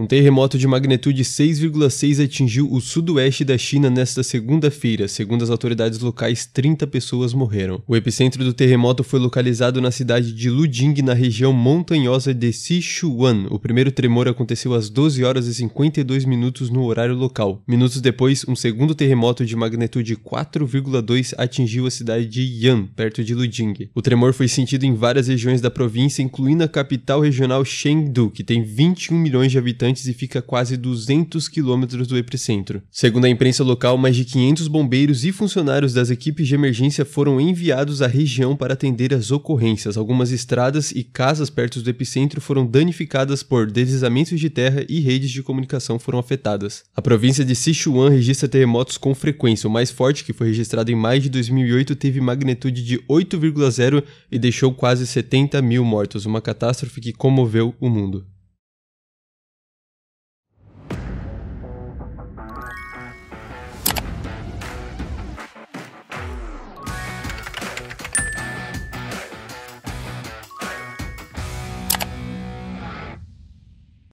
Um terremoto de magnitude 6,6 atingiu o sudoeste da China nesta segunda-feira. Segundo as autoridades locais, 30 pessoas morreram. O epicentro do terremoto foi localizado na cidade de Luding, na região montanhosa de Sichuan. O primeiro tremor aconteceu às 12 horas e 52 minutos no horário local. Minutos depois, um segundo terremoto de magnitude 4,2 atingiu a cidade de Yan, perto de Luding. O tremor foi sentido em várias regiões da província, incluindo a capital regional Chengdu, que tem 21 milhões de habitantes habitantes e fica a quase 200 quilômetros do epicentro. Segundo a imprensa local, mais de 500 bombeiros e funcionários das equipes de emergência foram enviados à região para atender as ocorrências. Algumas estradas e casas perto do epicentro foram danificadas por deslizamentos de terra e redes de comunicação foram afetadas. A província de Sichuan registra terremotos com frequência. O mais forte, que foi registrado em maio de 2008, teve magnitude de 8,0 e deixou quase 70 mil mortos, uma catástrofe que comoveu o mundo.